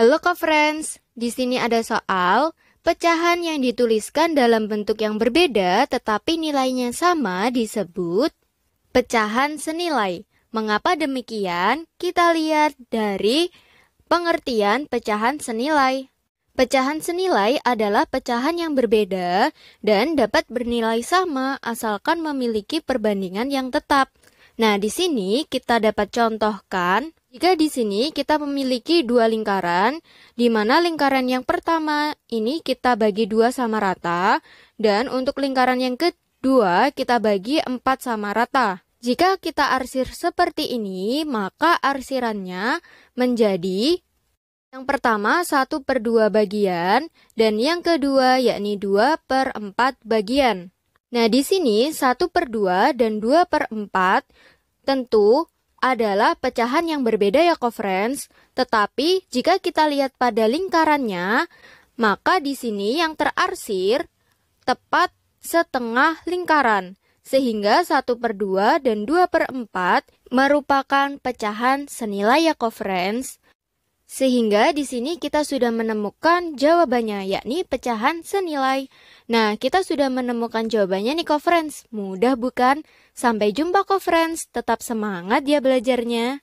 Halo co friends, di sini ada soal pecahan yang dituliskan dalam bentuk yang berbeda tetapi nilainya sama disebut pecahan senilai. Mengapa demikian? Kita lihat dari pengertian pecahan senilai. Pecahan senilai adalah pecahan yang berbeda dan dapat bernilai sama asalkan memiliki perbandingan yang tetap. Nah, di sini kita dapat contohkan jika di sini kita memiliki dua lingkaran, di mana lingkaran yang pertama ini kita bagi dua sama rata, dan untuk lingkaran yang kedua kita bagi empat sama rata. Jika kita arsir seperti ini, maka arsirannya menjadi yang pertama 1 per 2 bagian, dan yang kedua yakni 2 per 4 bagian. Nah, di sini 1 per 2 dan 2 per 4 tentu adalah pecahan yang berbeda ya friends. Tetapi jika kita lihat pada lingkarannya, maka di sini yang terarsir tepat setengah lingkaran. Sehingga 1 per 2 dan 2 per 4 merupakan pecahan senilai ya friends. Sehingga di sini kita sudah menemukan jawabannya, yakni pecahan senilai. Nah, kita sudah menemukan jawabannya nih, conference. Mudah bukan? Sampai jumpa, conference. Tetap semangat ya belajarnya.